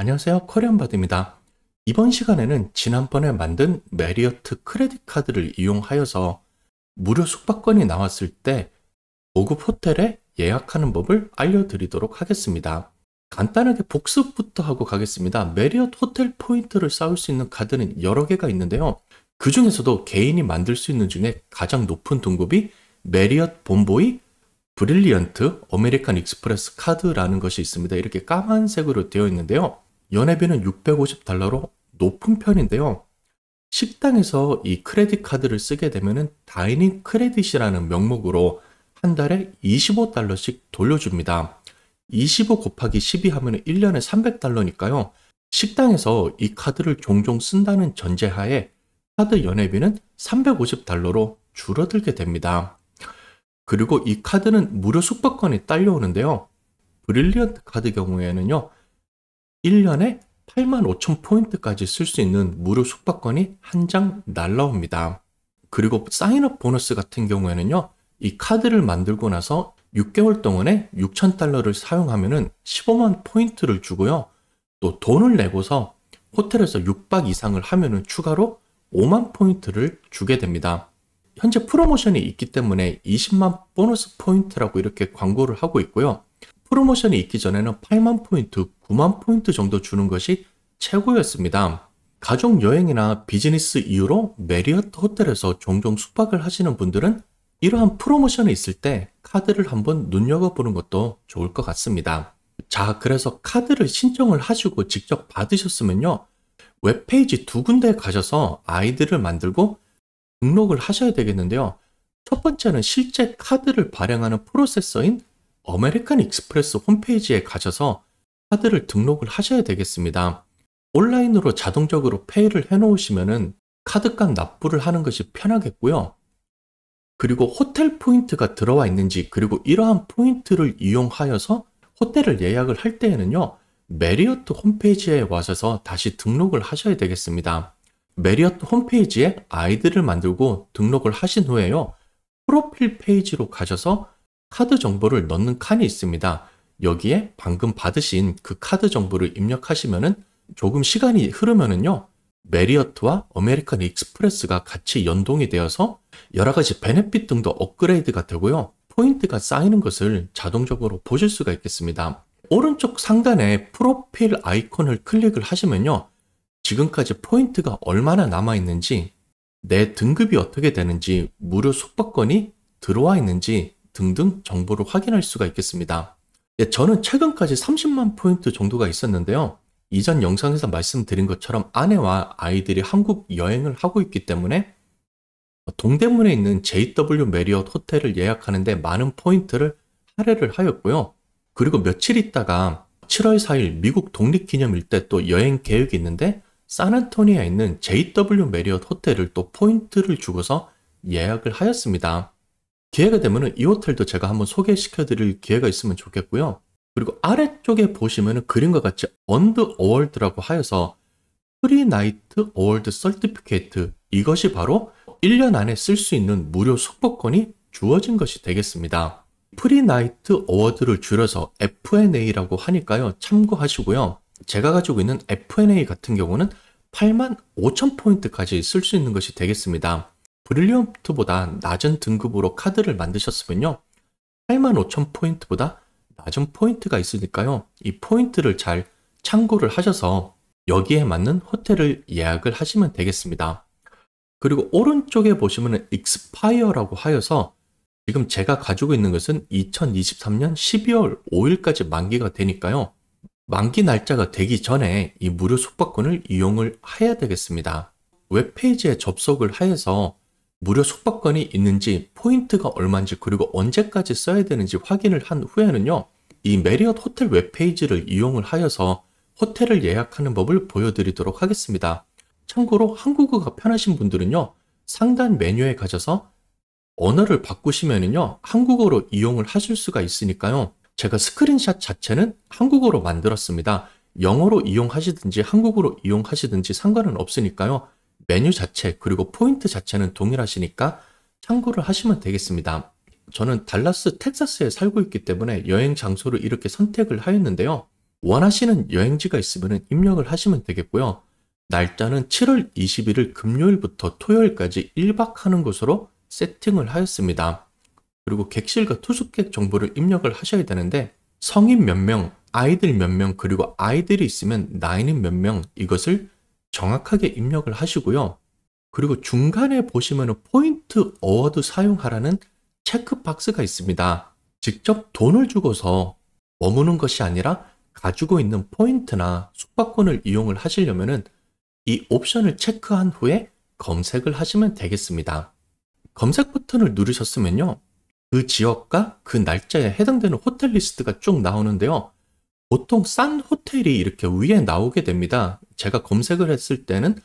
안녕하세요. 커리언바드입니다. 이번 시간에는 지난번에 만든 메리어트 크레딧 카드를 이용하여서 무료 숙박권이 나왔을 때 고급 호텔에 예약하는 법을 알려드리도록 하겠습니다. 간단하게 복습부터 하고 가겠습니다. 메리어트 호텔 포인트를 쌓을 수 있는 카드는 여러 개가 있는데요. 그 중에서도 개인이 만들 수 있는 중에 가장 높은 등급이 메리엇 본보이 브릴리언트 어메리칸 익스프레스 카드라는 것이 있습니다. 이렇게 까만색으로 되어 있는데요. 연회비는 650달러로 높은 편인데요. 식당에서 이 크레딧 카드를 쓰게 되면은 다이닝 크레딧이라는 명목으로 한 달에 25달러씩 돌려줍니다. 25 곱하기 12 하면 1년에 300달러니까요. 식당에서 이 카드를 종종 쓴다는 전제하에 카드 연회비는 350달러로 줄어들게 됩니다. 그리고 이 카드는 무료 숙박권이 딸려오는데요. 브릴리언트 카드 경우에는요. 1년에 8만 5천 포인트까지 쓸 수 있는 무료 숙박권이 한 장 날라옵니다. 그리고 사인업 보너스 같은 경우에는요, 이 카드를 만들고 나서 6개월 동안에 6천 달러를 사용하면은 15만 포인트를 주고요. 또 돈을 내고서 호텔에서 6박 이상을 하면은 추가로 5만 포인트를 주게 됩니다. 현재 프로모션이 있기 때문에 20만 보너스 포인트라고 이렇게 광고를 하고 있고요. 프로모션이 있기 전에는 8만 포인트, 9만 포인트 정도 주는 것이 최고였습니다. 가족 여행이나 비즈니스 이후로 메리어트 호텔에서 종종 숙박을 하시는 분들은 이러한 프로모션이 있을 때 카드를 한번 눈여겨보는 것도 좋을 것 같습니다. 자, 그래서 카드를 신청을 하시고 직접 받으셨으면요. 웹페이지 두 군데 가셔서 아이디를 만들고 등록을 하셔야 되겠는데요. 첫 번째는 실제 카드를 발행하는 프로세서인 어메리칸 익스프레스 홈페이지에 가셔서 카드를 등록을 하셔야 되겠습니다. 온라인으로 자동적으로 페이를 해놓으시면 카드값 납부를 하는 것이 편하겠고요. 그리고 호텔 포인트가 들어와 있는지 그리고 이러한 포인트를 이용하여서 호텔을 예약을 할 때에는요. 메리어트 홈페이지에 와셔서 다시 등록을 하셔야 되겠습니다. 메리어트 홈페이지에 아이디를 만들고 등록을 하신 후에요. 프로필 페이지로 가셔서 카드 정보를 넣는 칸이 있습니다. 여기에 방금 받으신 그 카드 정보를 입력하시면은 조금 시간이 흐르면은 메리어트와 아메리칸 익스프레스가 같이 연동이 되어서 여러 가지 베네핏 등도 업그레이드가 되고요. 포인트가 쌓이는 것을 자동적으로 보실 수가 있겠습니다. 오른쪽 상단에 프로필 아이콘을 클릭을 하시면요. 지금까지 포인트가 얼마나 남아있는지, 내 등급이 어떻게 되는지, 무료 숙박권이 들어와 있는지, 등등 정보를 확인할 수가 있겠습니다. 예, 저는 최근까지 30만 포인트 정도가 있었는데요. 이전 영상에서 말씀드린 것처럼 아내와 아이들이 한국 여행을 하고 있기 때문에 동대문에 있는 JW 메리엇 호텔을 예약하는데 많은 포인트를 할애를 하였고요. 그리고 며칠 있다가 7월 4일 미국 독립기념일 때 또 여행 계획이 있는데 산안토니아에 있는 JW 메리엇 호텔을 또 포인트를 주고서 예약을 하였습니다. 기회가 되면은 이 호텔도 제가 한번 소개시켜 드릴 기회가 있으면 좋겠고요. 그리고 아래쪽에 보시면은 그림과 같이 언드 어월드라고 하여서 프리나이트 어월드 설티피케이트 이것이 바로 1년 안에 쓸 수 있는 무료 숙박권이 주어진 것이 되겠습니다. 프리나이트 어워드를 줄여서 FNA라고 하니까요. 참고하시고요. 제가 가지고 있는 FNA 같은 경우는 8만 5천 포인트까지 쓸 수 있는 것이 되겠습니다. 브릴리언트보다 낮은 등급으로 카드를 만드셨으면요. 85,000포인트보다 낮은 포인트가 있으니까요. 이 포인트를 잘 참고를 하셔서 여기에 맞는 호텔을 예약을 하시면 되겠습니다. 그리고 오른쪽에 보시면 익스파이어라고 하여서 지금 제가 가지고 있는 것은 2023년 12월 5일까지 만기가 되니까요. 만기 날짜가 되기 전에 이 무료 숙박권을 이용을 해야 되겠습니다. 웹페이지에 접속을 하여서 무료 숙박권이 있는지 포인트가 얼마인지 그리고 언제까지 써야 되는지 확인을 한 후에는요. 이 메리엇 호텔 웹페이지를 이용을 하여서 호텔을 예약하는 법을 보여드리도록 하겠습니다. 참고로 한국어가 편하신 분들은요. 상단 메뉴에 가셔서 언어를 바꾸시면은요. 한국어로 이용을 하실 수가 있으니까요. 제가 스크린샷 자체는 한국어로 만들었습니다. 영어로 이용하시든지 한국어로 이용하시든지 상관은 없으니까요. 메뉴 자체 그리고 포인트 자체는 동일하시니까 참고를 하시면 되겠습니다. 저는 달라스 텍사스에 살고 있기 때문에 여행 장소를 이렇게 선택을 하였는데요. 원하시는 여행지가 있으면 입력을 하시면 되겠고요. 날짜는 7월 21일 금요일부터 토요일까지 1박 하는 것으로 세팅을 하였습니다. 그리고 객실과 투숙객 정보를 입력을 하셔야 되는데 성인 몇 명, 아이들 몇 명, 그리고 아이들이 있으면 나이는 몇 명 이것을 정확하게 입력을 하시고요. 그리고 중간에 보시면 포인트 어워드 사용하라는 체크박스가 있습니다. 직접 돈을 주고서 머무는 것이 아니라 가지고 있는 포인트나 숙박권을 이용을 하시려면 이 옵션을 체크한 후에 검색을 하시면 되겠습니다. 검색 버튼을 누르셨으면요. 그 지역과 그 날짜에 해당되는 호텔 리스트가 쭉 나오는데요. 보통 싼 호텔이 이렇게 위에 나오게 됩니다. 제가 검색을 했을 때는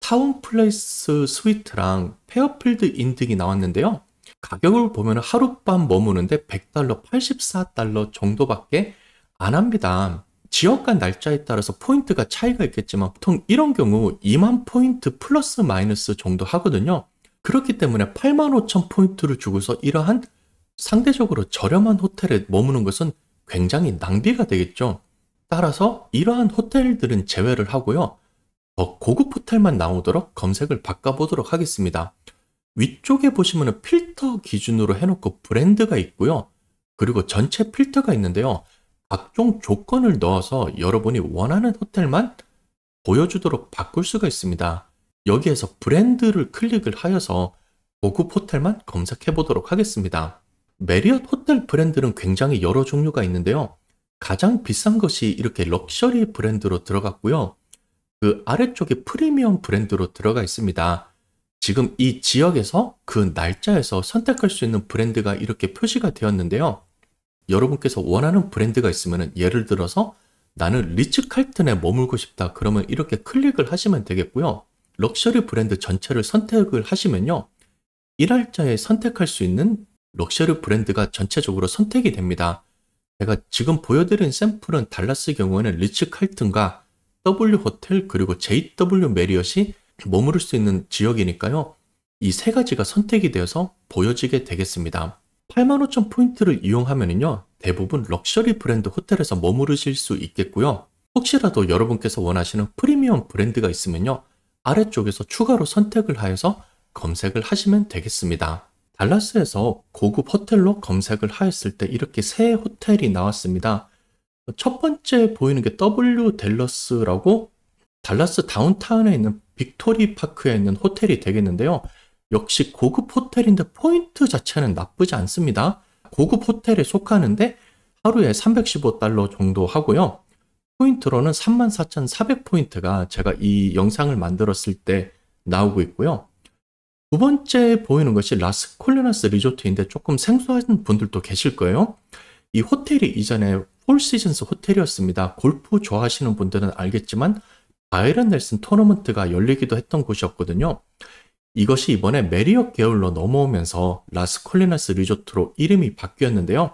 타운플레이스 스위트랑 페어필드 인득이 나왔는데요. 가격을 보면 하룻밤 머무는데 100달러, 84달러 정도밖에 안 합니다. 지역 간 날짜에 따라서 포인트가 차이가 있겠지만 보통 이런 경우 2만 포인트 플러스 마이너스 정도 하거든요. 그렇기 때문에 8만 5천 포인트를 주고서 이러한 상대적으로 저렴한 호텔에 머무는 것은 굉장히 낭비가 되겠죠. 따라서 이러한 호텔들은 제외를 하고요. 더 고급 호텔만 나오도록 검색을 바꿔보도록 하겠습니다. 위쪽에 보시면 필터 기준으로 해놓고 브랜드가 있고요. 그리고 전체 필터가 있는데요. 각종 조건을 넣어서 여러분이 원하는 호텔만 보여주도록 바꿀 수가 있습니다. 여기에서 브랜드를 클릭을 하여서 고급 호텔만 검색해 보도록 하겠습니다. 메리엇 호텔 브랜드는 굉장히 여러 종류가 있는데요. 가장 비싼 것이 이렇게 럭셔리 브랜드로 들어갔고요. 그 아래쪽에 프리미엄 브랜드로 들어가 있습니다. 지금 이 지역에서 그 날짜에서 선택할 수 있는 브랜드가 이렇게 표시가 되었는데요. 여러분께서 원하는 브랜드가 있으면 예를 들어서 나는 리츠 칼튼에 머물고 싶다 그러면 이렇게 클릭을 하시면 되겠고요. 럭셔리 브랜드 전체를 선택을 하시면요. 1할자에 선택할 수 있는 럭셔리 브랜드가 전체적으로 선택이 됩니다. 제가 지금 보여드린 샘플은 달라스 경우에는 리츠 칼튼과 W 호텔 그리고 JW 메리엇이 머무를 수 있는 지역이니까요. 이 세 가지가 선택이 되어서 보여지게 되겠습니다. 85,000 포인트를 이용하면요. 대부분 럭셔리 브랜드 호텔에서 머무르실 수 있겠고요. 혹시라도 여러분께서 원하시는 프리미엄 브랜드가 있으면요. 아래쪽에서 추가로 선택을 하여서 검색을 하시면 되겠습니다. 달라스에서 고급 호텔로 검색을 하였을 때 이렇게 세 호텔이 나왔습니다. 첫 번째 보이는 게 W 델러스라고 달라스 다운타운에 있는 빅토리 파크에 있는 호텔이 되겠는데요. 역시 고급 호텔인데 포인트 자체는 나쁘지 않습니다. 고급 호텔에 속하는데 하루에 315달러 정도 하고요. 포인트로는 34,400포인트가 제가 이 영상을 만들었을 때 나오고 있고요. 두 번째 보이는 것이 라스콜레나스 리조트인데 조금 생소한 분들도 계실 거예요. 이 호텔이 이전에 폴시즌스 호텔이었습니다. 골프 좋아하시는 분들은 알겠지만 바이런 넬슨 토너먼트가 열리기도 했던 곳이었거든요. 이것이 이번에 메리엇 계열로 넘어오면서 라스콜리나스 리조트로 이름이 바뀌었는데요.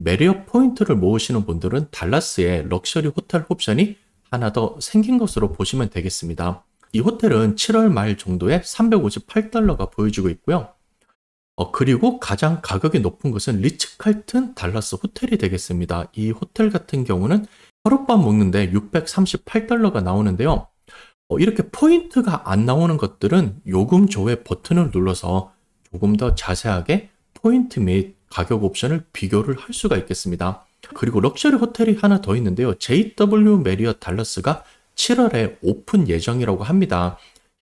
메리엇 포인트를 모으시는 분들은 달라스의 럭셔리 호텔 옵션이 하나 더 생긴 것으로 보시면 되겠습니다. 이 호텔은 7월 말 정도에 358달러가 보여지고 있고요. 어, 그리고 가장 가격이 높은 것은 리츠칼튼 달라스 호텔이 되겠습니다. 이 호텔 같은 경우는 하룻밤 먹는데 638달러가 나오는데요. 어, 이렇게 포인트가 안 나오는 것들은 요금 조회 버튼을 눌러서 조금 더 자세하게 포인트 및 가격 옵션을 비교를 할 수가 있겠습니다. 그리고 럭셔리 호텔이 하나 더 있는데요. JW 메리어달러스가 7월에 오픈 예정이라고 합니다.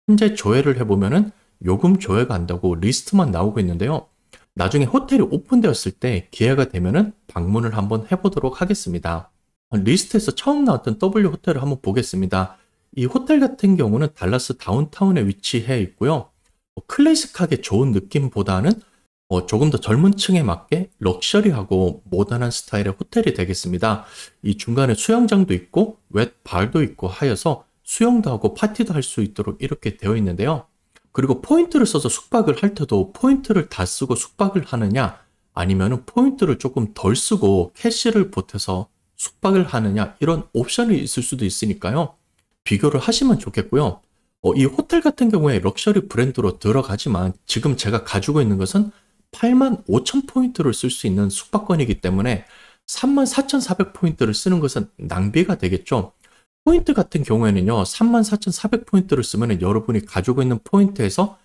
현재 조회를 해보면 요금 조회가 안다고 리스트만 나오고 있는데요. 나중에 호텔이 오픈되었을 때 기회가 되면 방문을 한번 해보도록 하겠습니다. 리스트에서 처음 나왔던 W 호텔을 한번 보겠습니다. 이 호텔 같은 경우는 달라스 다운타운에 위치해 있고요. 뭐 클래식하게 좋은 느낌보다는 어, 조금 더 젊은 층에 맞게 럭셔리하고 모던한 스타일의 호텔이 되겠습니다. 이 중간에 수영장도 있고 웻발도 있고 하여서 수영도 하고 파티도 할 수 있도록 이렇게 되어 있는데요. 그리고 포인트를 써서 숙박을 할 때도 포인트를 다 쓰고 숙박을 하느냐 아니면 포인트를 조금 덜 쓰고 캐시를 보태서 숙박을 하느냐 이런 옵션이 있을 수도 있으니까요. 비교를 하시면 좋겠고요. 어, 이 호텔 같은 경우에 럭셔리 브랜드로 들어가지만 지금 제가 가지고 있는 것은 8만 5천 포인트를 쓸 수 있는 숙박권이기 때문에 3만 4,400 포인트를 쓰는 것은 낭비가 되겠죠. 포인트 같은 경우에는요, 3만 4,400 포인트를 쓰면 여러분이 가지고 있는 포인트에서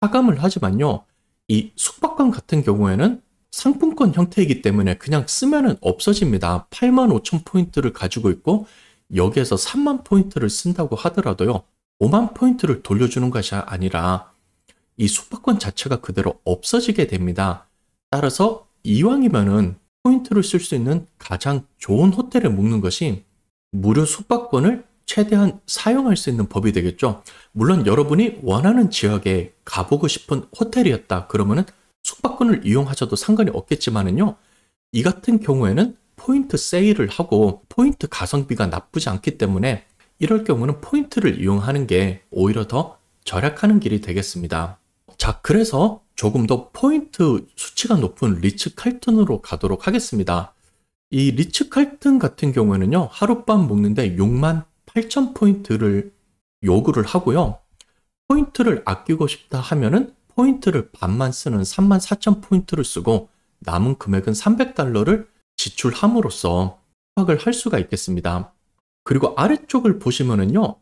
차감을 하지만요, 이 숙박권 같은 경우에는 상품권 형태이기 때문에 그냥 쓰면은 없어집니다. 8만 5천 포인트를 가지고 있고 여기에서 3만 포인트를 쓴다고 하더라도요, 5만 포인트를 돌려주는 것이 아니라 이 숙박권 자체가 그대로 없어지게 됩니다. 따라서 이왕이면은 포인트를 쓸 수 있는 가장 좋은 호텔에 묵는 것이 무료 숙박권을 최대한 사용할 수 있는 법이 되겠죠. 물론 여러분이 원하는 지역에 가보고 싶은 호텔이었다 그러면은 숙박권을 이용하셔도 상관이 없겠지만은요. 이 같은 경우에는 포인트 세일을 하고 포인트 가성비가 나쁘지 않기 때문에 이럴 경우는 포인트를 이용하는 게 오히려 더 절약하는 길이 되겠습니다. 자, 그래서 조금 더 포인트 수치가 높은 리츠 칼튼으로 가도록 하겠습니다. 이 리츠 칼튼 같은 경우에는요, 하룻밤 먹는데 6만 8천 포인트를 요구를 하고요. 포인트를 아끼고 싶다 하면은 포인트를 반만 쓰는 3만 4천 포인트를 쓰고 남은 금액은 300달러를 지출함으로써 파악을 할 수가 있겠습니다. 그리고 아래쪽을 보시면은요,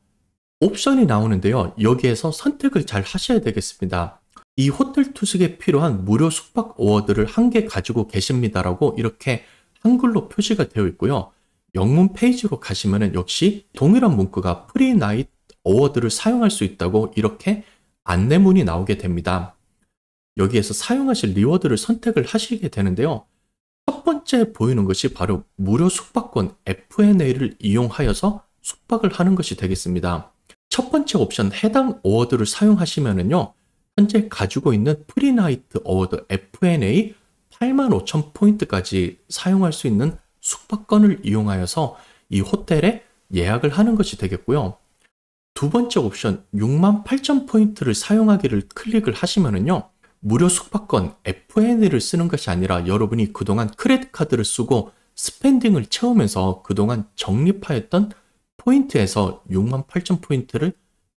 옵션이 나오는데요. 여기에서 선택을 잘 하셔야 되겠습니다. 이 호텔 투숙에 필요한 무료 숙박 어워드를 한 개 가지고 계십니다라고 이렇게 한글로 표시가 되어 있고요. 영문 페이지로 가시면 역시 동일한 문구가 프리나잇 어워드를 사용할 수 있다고 이렇게 안내문이 나오게 됩니다. 여기에서 사용하실 리워드를 선택을 하시게 되는데요. 첫 번째 보이는 것이 바로 무료 숙박권 F&A를 n 이용하여서 숙박을 하는 것이 되겠습니다. 첫 번째 옵션 해당 어워드를 사용하시면은요. 현재 가지고 있는 프리나이트 어워드 FNA 85,000포인트까지 사용할 수 있는 숙박권을 이용하여서 이 호텔에 예약을 하는 것이 되겠고요. 두 번째 옵션 68,000포인트를 사용하기를 클릭을 하시면은요. 무료 숙박권 FNA를 쓰는 것이 아니라 여러분이 그동안 크레딧 카드를 쓰고 스펜딩을 채우면서 그동안 적립하였던 포인트에서 68,000포인트를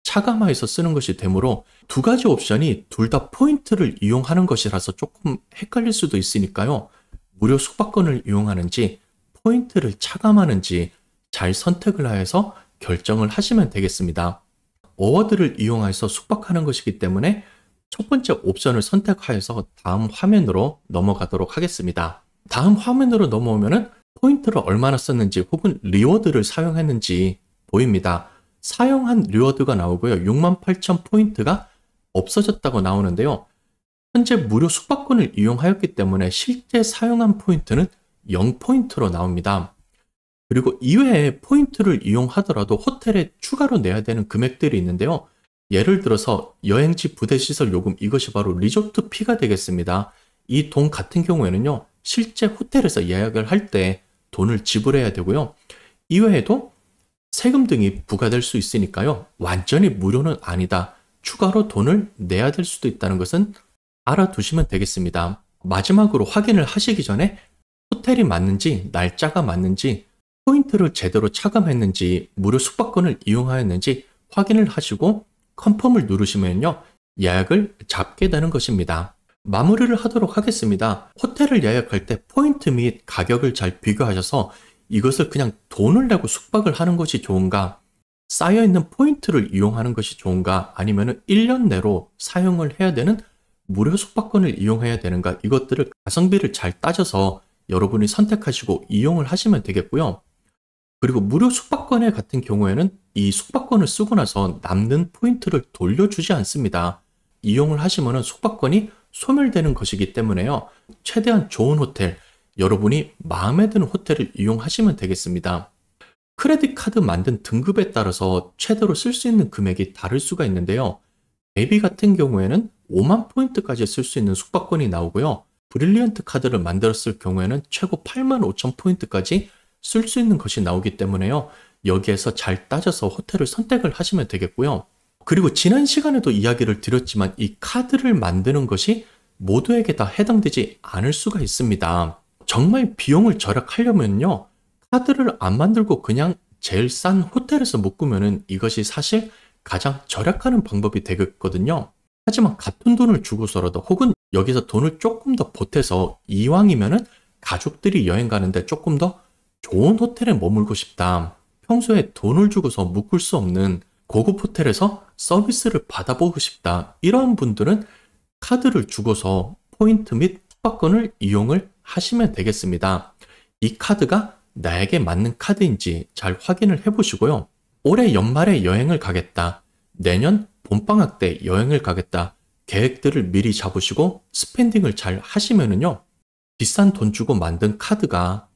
차감하여서 쓰는 것이 되므로 두 가지 옵션이 둘 다 포인트를 이용하는 것이라서 조금 헷갈릴 수도 있으니까요. 무료 숙박권을 이용하는지 포인트를 차감하는지 잘 선택을 하여서 결정을 하시면 되겠습니다. 어워드를 이용해서 숙박하는 것이기 때문에 첫 번째 옵션을 선택하여서 다음 화면으로 넘어가도록 하겠습니다. 다음 화면으로 넘어오면 포인트를 얼마나 썼는지 혹은 리워드를 사용했는지 보입니다. 사용한 리워드가 나오고요. 68,000포인트가 없어졌다고 나오는데요. 현재 무료 숙박권을 이용하였기 때문에 실제 사용한 포인트는 0포인트로 나옵니다. 그리고 이외에 포인트를 이용하더라도 호텔에 추가로 내야 되는 금액들이 있는데요. 예를 들어서 여행지 부대시설 요금 이것이 바로 리조트 피가 되겠습니다. 이 돈 같은 경우에는요. 실제 호텔에서 예약을 할 때 돈을 지불해야 되고요. 이외에도 세금 등이 부과될 수 있으니까요. 완전히 무료는 아니다. 추가로 돈을 내야 될 수도 있다는 것은 알아두시면 되겠습니다. 마지막으로 확인을 하시기 전에 호텔이 맞는지 날짜가 맞는지 포인트를 제대로 차감했는지 무료 숙박권을 이용하였는지 확인을 하시고 컨펌을 누르시면요. 예약을 잡게 되는 것입니다. 마무리를 하도록 하겠습니다. 호텔을 예약할 때 포인트 및 가격을 잘 비교하셔서 이것을 그냥 돈을 내고 숙박을 하는 것이 좋은가? 쌓여있는 포인트를 이용하는 것이 좋은가? 아니면 1년 내로 사용을 해야 되는 무료 숙박권을 이용해야 되는가? 이것들을 가성비를 잘 따져서 여러분이 선택하시고 이용을 하시면 되겠고요. 그리고 무료 숙박권에 같은 경우에는 이 숙박권을 쓰고 나서 남는 포인트를 돌려주지 않습니다. 이용을 하시면 숙박권이 소멸되는 것이기 때문에요. 최대한 좋은 호텔, 여러분이 마음에 드는 호텔을 이용하시면 되겠습니다. 크레딧 카드 만든 등급에 따라서 최대로 쓸 수 있는 금액이 다를 수가 있는데요. 베이비 같은 경우에는 5만 포인트까지 쓸 수 있는 숙박권이 나오고요. 브릴리언트 카드를 만들었을 경우에는 최고 8만 5천 포인트까지 쓸 수 있는 것이 나오기 때문에요. 여기에서 잘 따져서 호텔을 선택을 하시면 되겠고요. 그리고 지난 시간에도 이야기를 드렸지만 이 카드를 만드는 것이 모두에게 다 해당되지 않을 수가 있습니다. 정말 비용을 절약하려면요. 카드를 안 만들고 그냥 제일 싼 호텔에서 묶으면 이것이 사실 가장 절약하는 방법이 되겠거든요. 하지만 같은 돈을 주고서라도 혹은 여기서 돈을 조금 더 보태서 이왕이면 가족들이 여행 가는데 조금 더 좋은 호텔에 머물고 싶다. 평소에 돈을 주고서 묶을수 없는 고급 호텔에서 서비스를 받아보고 싶다. 이런 분들은 카드를 주고서 포인트 및 숙박권을 이용을 하시면 되겠습니다. 이 카드가 나에게 맞는 카드인지 잘 확인을 해보시고요. 올해 연말에 여행을 가겠다. 내년 봄방학 때 여행을 가겠다. 계획들을 미리 잡으시고 스펜딩을 잘 하시면은요. 비싼 돈 주고 만든 카드가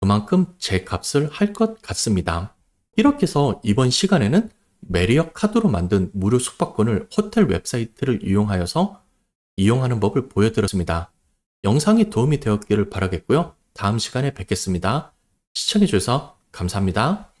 그만큼 제 값을 할 것 같습니다. 이렇게 해서 이번 시간에는 메리어 카드로 만든 무료 숙박권을 호텔 웹사이트를 이용하여서 이용하는 법을 보여드렸습니다. 영상이 도움이 되었기를 바라겠고요. 다음 시간에 뵙겠습니다. 시청해주셔서 감사합니다.